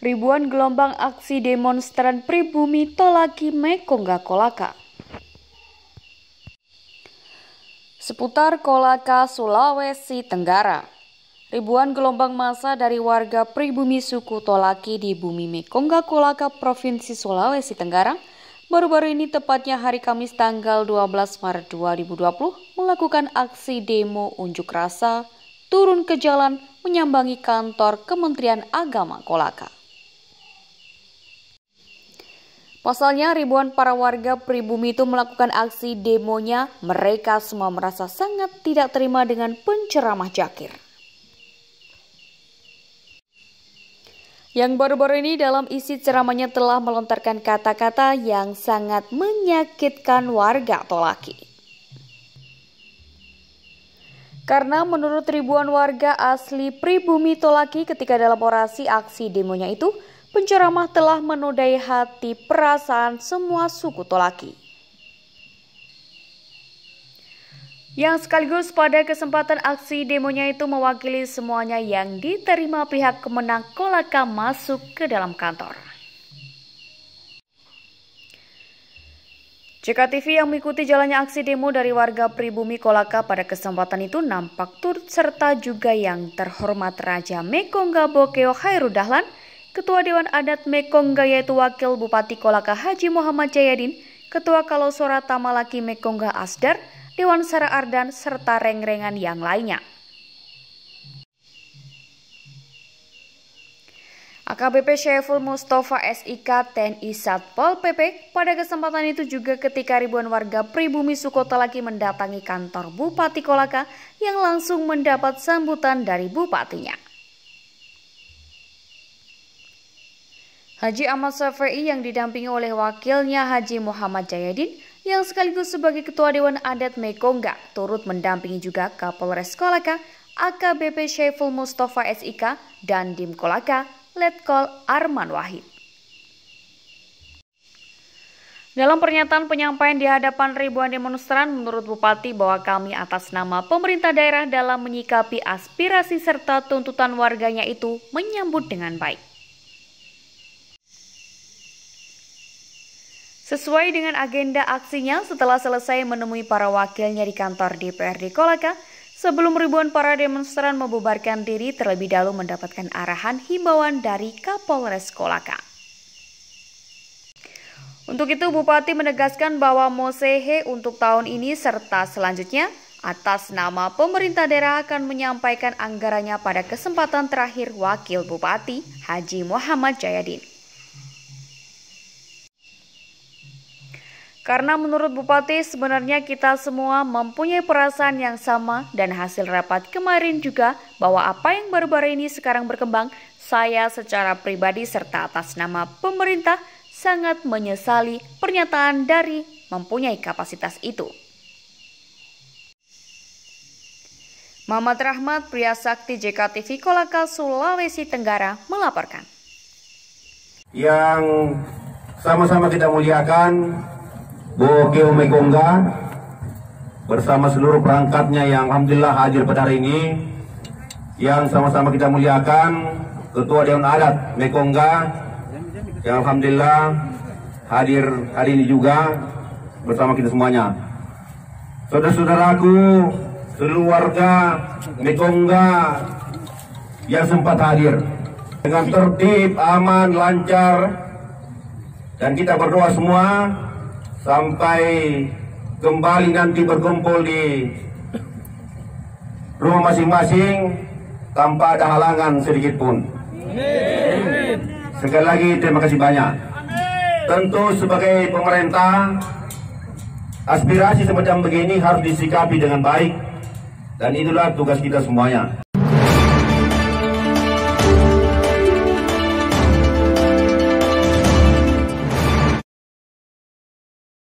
ribuan gelombang aksi demonstran pribumi tolaki Mekongga Kolaka. Seputar Kolaka, Sulawesi Tenggara, ribuan gelombang massa dari warga pribumi suku Tolaki di bumi Mekongga Kolaka, Provinsi Sulawesi Tenggara, baru-baru ini tepatnya hari Kamis tanggal 12 Maret 2020 melakukan aksi demo unjuk rasa turun ke jalan menyambangi kantor Kementerian Agama Kolaka. Pasalnya ribuan para warga pribumi itu melakukan aksi demonya, mereka semua merasa sangat tidak terima dengan penceramah Jakir. Yang baru-baru ini dalam isi ceramahnya telah melontarkan kata-kata yang sangat menyakitkan warga Tolaki. Karena menurut ribuan warga asli pribumi Tolaki ketika dalam orasi aksi demonya itu, penceramah telah menodai hati perasaan semua suku Tolaki. Yang sekaligus pada kesempatan aksi demonya itu mewakili semuanya yang diterima pihak kemenang Kolaka masuk ke dalam kantor. JKTV yang mengikuti jalannya aksi demo dari warga pribumi Kolaka pada kesempatan itu nampak turut serta juga yang terhormat Raja Mekongga Bokeo Khairudahlan Dahlan Ketua Dewan Adat Mekong Gaya itu Wakil Bupati Kolaka Haji Muhammad Jayadin, Ketua Kalosora Tamalaki Mekongga Asdar, Dewan Sara Ardan, serta reng-rengan yang lainnya. AKBP Syaiful Mustafa SIK TNI Satpol PP pada kesempatan itu juga ketika ribuan warga pribumi Sukota lagi mendatangi kantor Bupati Kolaka yang langsung mendapat sambutan dari bupatinya. Haji Ahmad Safai yang didampingi oleh wakilnya Haji Muhammad Jayadin yang sekaligus sebagai Ketua Dewan Adat Mekongga turut mendampingi juga Kapolres Kolaka AKBP Syaiful Mustafa SIK dan Dim Kolaka Letkol Arman Wahid. Dalam pernyataan penyampaian di hadapan ribuan demonstran, menurut Bupati bahwa kami atas nama pemerintah daerah dalam menyikapi aspirasi serta tuntutan warganya itu menyambut dengan baik. Sesuai dengan agenda aksinya setelah selesai menemui para wakilnya di kantor DPRD Kolaka, sebelum ribuan para demonstran membubarkan diri terlebih dahulu mendapatkan arahan himbauan dari Kapolres Kolaka. Untuk itu Bupati menegaskan bahwa Mosehe untuk tahun ini serta selanjutnya atas nama pemerintah daerah akan menyampaikan anggarannya pada kesempatan terakhir Wakil Bupati Haji Muhammad Jayadin. Karena menurut Bupati sebenarnya kita semua mempunyai perasaan yang sama dan hasil rapat kemarin juga bahwa apa yang baru-baru ini sekarang berkembang, saya secara pribadi serta atas nama pemerintah sangat menyesali pernyataan dari mempunyai kapasitas itu. Muhammad Rahmat Pria Sakti JKTV Kolaka Sulawesi Tenggara melaporkan. Yang sama-sama kita muliakan Bokeo Megongga bersama seluruh perangkatnya yang Alhamdulillah hadir pada hari ini yang sama-sama kita muliakan Ketua Dewan Adat Megongga yang Alhamdulillah hadir hari ini juga bersama kita semuanya saudara-saudaraku seluruh warga Megongga yang sempat hadir dengan tertib, aman, lancar dan kita berdoa semua sampai kembali nanti berkumpul di rumah masing-masing tanpa ada halangan sedikit pun. Sekali lagi terima kasih banyak. Tentu sebagai pemerintah aspirasi semacam begini harus disikapi dengan baik dan itulah tugas kita semuanya.